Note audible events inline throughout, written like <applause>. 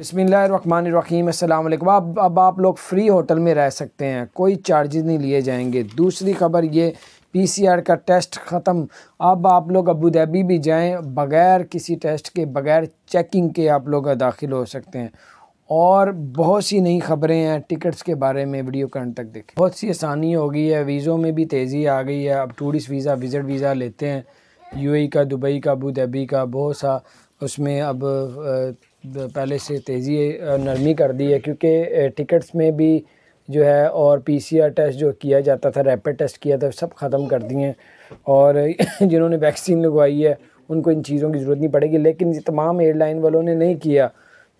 बसमीम अल्लाम अब अब आप लोग फ्री होटल में रह सकते हैं कोई चार्जेस नहीं लिए जाएंगे दूसरी खबर ये पीसीआर का टेस्ट ख़त्म अब आप लोग अबू धाबी भी जाएं बग़ैर किसी टेस्ट के बग़ैर चेकिंग के आप लोग दाखिल हो सकते हैं और बहुत सी नई खबरें हैं टिकट्स के बारे में वीडियो का अंत तक देखें बहुत सी आसानी हो गई है वीज़ों में भी तेज़ी आ गई है अब टूरिस्ट वीज़ा विज़िट वीज़ा लेते हैं यू का दुबई का अबू धाबी का बहुत सा उसमें अब पहले से तेज़ी नरमी कर दी है क्योंकि टिकट्स में भी जो है और पीसीआर टेस्ट जो किया जाता था रैपिड टेस्ट किया था सब ख़त्म कर दिए हैं और <laughs> जिन्होंने वैक्सीन लगवाई है उनको इन चीज़ों की ज़रूरत नहीं पड़ेगी लेकिन तमाम एयरलाइन वालों ने नहीं किया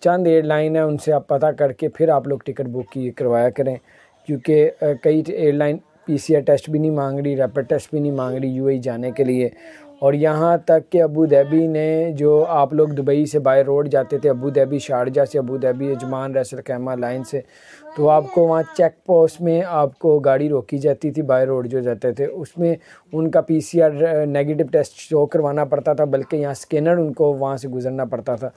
चंद एयरलाइन है उनसे आप पता करके फिर आप लोग टिकट बुक की करवाया करें क्योंकि कई एयरलाइन पीसीआर टेस्ट भी नहीं मांग रही रैपिड टेस्ट भी नहीं मांग रही यूएई e जाने के लिए और यहाँ तक कि अबू धाबी ने जो आप लोग दुबई से बाय रोड जाते थे अबू धाबी शारजा से Abu Dhabi Ajman Ras al Khaimah line से तो आपको वहाँ चेक पोस्ट में आपको गाड़ी रोकी जाती थी बाय रोड जो जाते थे उसमें उनका पीसीआर नेगेटिव टेस्ट शो करवाना पड़ता था बल्कि यहाँ स्कैनर उनको वहाँ से गुजरना पड़ता था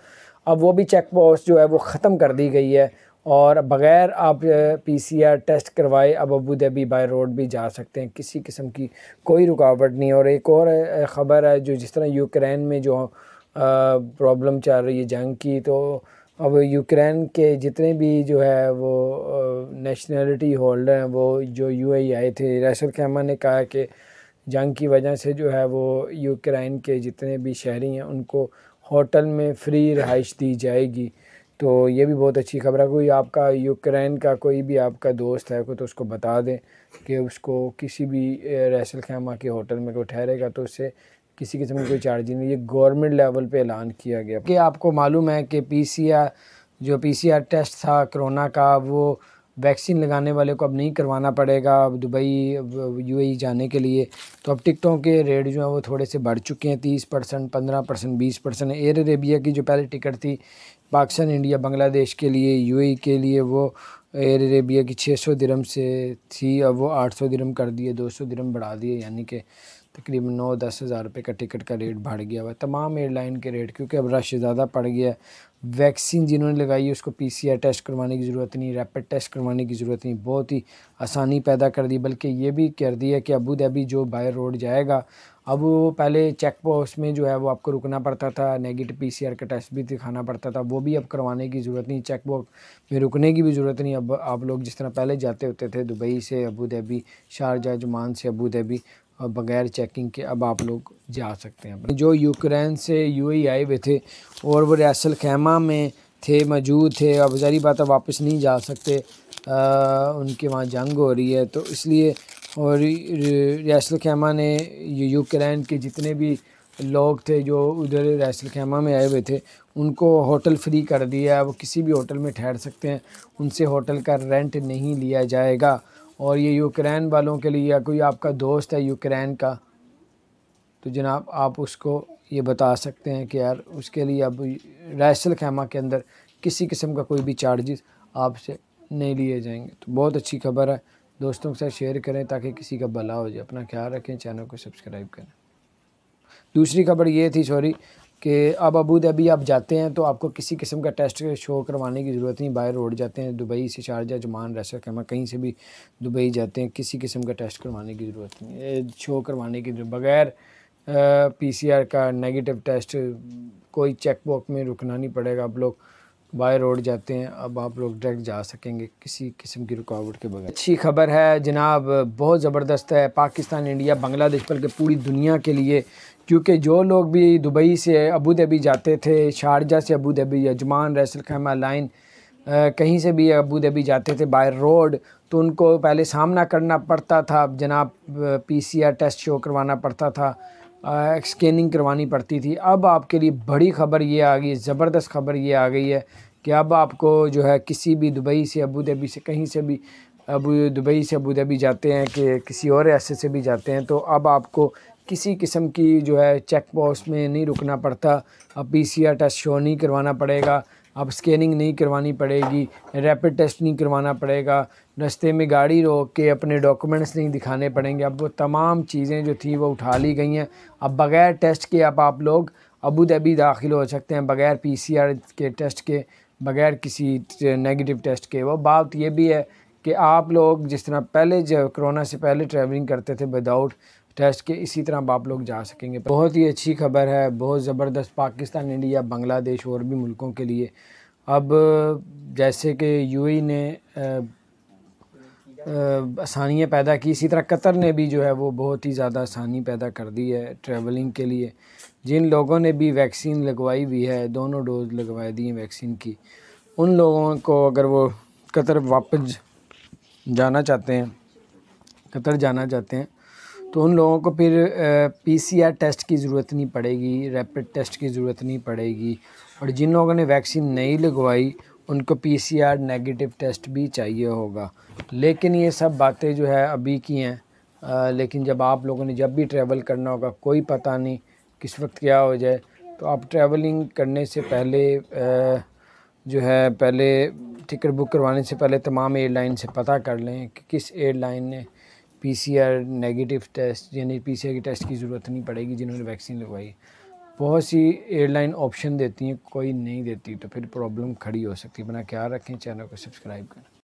अब वो भी चेक पोस्ट जो है वो ख़त्म कर दी गई है और बग़ैर आप पीसीआर टेस्ट करवाए अब अबू धाबी बाय रोड भी जा सकते हैं किसी किस्म की कोई रुकावट नहीं और एक और ख़बर है जो जिस तरह यूक्रेन में जो प्रॉब्लम चल रही है जंग की तो अब यूक्रेन के जितने भी जो है वो नेशनलिटी होल्डर हैं वो जो यूएई e आए थे रैसल खेमा ने कहा कि जंग की वजह से जो है वो यूक्रेन के जितने भी शहरी हैं उनको होटल में फ्री रहाइश दी जाएगी तो ये भी बहुत अच्छी खबर है कोई आपका यूक्रेन का कोई भी आपका दोस्त है कोई तो उसको बता दें कि उसको किसी भी रैसल खैमा के होटल में कोई ठहरेगा तो उससे किसी किस्म की कोई चार्ज नहीं ये गवर्नमेंट लेवल पे ऐलान किया गया कि आपको मालूम है कि पीसीआर जो पीसीआर टेस्ट था कोरोना का वो वैक्सीन लगाने वाले को अब नहीं करवाना पड़ेगा अब दुबई यूएई जाने के लिए तो अब टिकटों के रेट जो हैं वो थोड़े से बढ़ चुके हैं तीस परसेंट पंद्रह परसेंट बीस परसेंट एयर अरेबिया की जो पहले टिकट थी पाकिस्तान इंडिया बांग्लादेश के लिए यूएई के लिए वो एयर अरेबिया की छः सौ से थी अब वो आठ सौ कर दिए दो सौ बढ़ा दिए यानी कि तकरीबन नौ दस हज़ार रुपये का टिकट का रेट बढ़ गया हुआ है तमाम एयरलाइन के रेट क्योंकि अब रश ज़्यादा पड़ गया है वैक्सीन जिन्होंने लगाई है उसको पीसीआर टेस्ट करवाने की ज़रूरत नहीं रैपिड टेस्ट करवाने की ज़रूरत नहीं बहुत ही आसानी पैदा कर दी बल्कि ये भी कर दी है कि अबू धाबी जो बाय रोड जाएगा अब वो पहले चेक पोस्ट में जो है वो आपको रुकना पड़ता था नेगेटिव पीसीआर का टेस्ट भी दिखाना पड़ता था वो भी अब करवाने की ज़रूरत नहीं चेक पोस्ट में रुकने की भी ज़रूरत नहीं अब आप लोग जिस तरह पहले जाते होते थे दुबई से अबू धाबी शारजा जुमान से अबू धाबी और बग़ैर चेकिंग के अब आप लोग जा सकते हैं जो यूक्रेन से यूएई e आए हुए थे और वो रैसल खैमा में थे मौजूद थे अब जारी बात है वापस नहीं जा सकते आ, उनके वहाँ जंग हो रही है तो इसलिए और रियासल खैमा ने यूक्रेन के जितने भी लोग थे जो उधर रैसल खैमा में आए हुए थे उनको होटल फ्री कर दिया है वो किसी भी होटल में ठहर सकते हैं उनसे होटल का रेंट नहीं लिया जाएगा और ये यूक्रेन वालों के लिए या कोई आपका दोस्त है यूक्रेन का तो जनाब आप उसको ये बता सकते हैं कि यार उसके लिए अब रैसल खेमा के अंदर किसी किस्म का कोई भी चार्जेस आपसे नहीं लिए जाएंगे तो बहुत अच्छी खबर है दोस्तों के साथ शेयर करें ताकि किसी का भला हो जाए अपना ख्याल रखें चैनल को सब्सक्राइब करें दूसरी खबर ये थी सॉरी कि अब अबू धाबी आप जाते हैं तो आपको किसी किस्म का टेस्ट शो करवाने की ज़रूरत नहीं बाहर रोड जाते हैं दुबई से शारजा जुमान रैसा कैमा कहीं से भी दुबई जाते हैं किसी किस्म का टेस्ट करवाने की ज़रूरत नहीं शो करवाने की बगैर पीसीआर का नेगेटिव टेस्ट कोई चेक बॉक में रुकना नहीं पड़ेगा आप लोग बाय रोड जाते हैं अब आप लोग डायरेक्ट जा सकेंगे किसी किस्म की रुकावट के बगैर अच्छी खबर है जनाब बहुत ज़बरदस्त है पाकिस्तान इंडिया बांग्लादेश बल्कि पूरी दुनिया के लिए क्योंकि जो लोग भी दुबई से अबू धाबी जाते थे शारजा से अबू धाबी यजमान रैसल खैमा लाइन कहीं से भी अबू धाबी जाते थे बाय रोड तो उनको पहले सामना करना पड़ता था जनाब पी टेस्ट शो करवाना पड़ता था स्कैनिंग करवानी पड़ती थी अब आपके लिए बड़ी खबर ये आ गई ज़बरदस्त खबर ये आ गई है कि अब आपको जो है किसी भी दुबई से अबू धाबी से कहीं से भी अब दुबई से अबू धाबी जाते हैं कि किसी और ऐसे से भी जाते हैं तो अब आपको किसी किस्म की जो है चेक पोस्ट में नहीं रुकना पड़ता अब आर टेस्ट शो नहीं करवाना पड़ेगा अब स्कैनिंग नहीं करवानी पड़ेगी रैपिड टेस्ट नहीं करवाना पड़ेगा रस्ते में गाड़ी रोक के अपने डॉक्यूमेंट्स नहीं दिखाने पड़ेंगे अब वो तमाम चीज़ें जो थी वो उठा ली गई हैं अब बग़ैर टेस्ट के अब आप लोग अबू धाबी दाखिल हो सकते हैं बग़ैर पी सी आर के टेस्ट के बग़ैर किसी नेगेटिव टेस्ट के वो बात ये भी है कि आप लोग जिस तरह पहले जो कोरोना से पहले ट्रैवलिंग करते थे विदाउट टेस्ट के इसी तरह अब आप लोग जा सकेंगे बहुत ही अच्छी खबर है बहुत ज़बरदस्त पाकिस्तान इंडिया बांग्लादेश और भी मुल्कों के लिए अब जैसे कि यूएई ने आसानियाँ पैदा की इसी तरह कतर ने भी जो है वो बहुत ही ज़्यादा आसानी पैदा कर दी है ट्रैवलिंग के लिए जिन लोगों ने भी वैक्सीन लगवाई हुई है दोनों डोज लगवा दी हैं वैक्सीन की उन लोगों को अगर वो कतर वापस जाना चाहते हैं कतर जाना चाहते हैं तो उन लोगों को फिर पीसीआर टेस्ट की ज़रूरत नहीं पड़ेगी रैपिड टेस्ट की ज़रूरत नहीं पड़ेगी और जिन लोगों ने वैक्सीन नहीं लगवाई उनको पीसीआर नेगेटिव टेस्ट भी चाहिए होगा लेकिन ये सब बातें जो है अभी की हैं लेकिन जब आप लोगों ने जब भी ट्रैवल करना होगा कोई पता नहीं किस वक्त क्या हो जाए तो आप ट्रैवलिंग करने से पहले आ, जो है पहले टिकट बुक करवाने से पहले तमाम एयरलाइन से पता कर लें कि किस एयरलाइन ने पीसीआर नेगेटिव टेस्ट यानी पीसीआर की टेस्ट की ज़रूरत नहीं पड़ेगी जिन्होंने वैक्सीन लगवाई बहुत सी एयरलाइन ऑप्शन देती हैं कोई नहीं देती तो फिर प्रॉब्लम खड़ी हो सकती है बना क्या रखें चैनल को सब्सक्राइब करें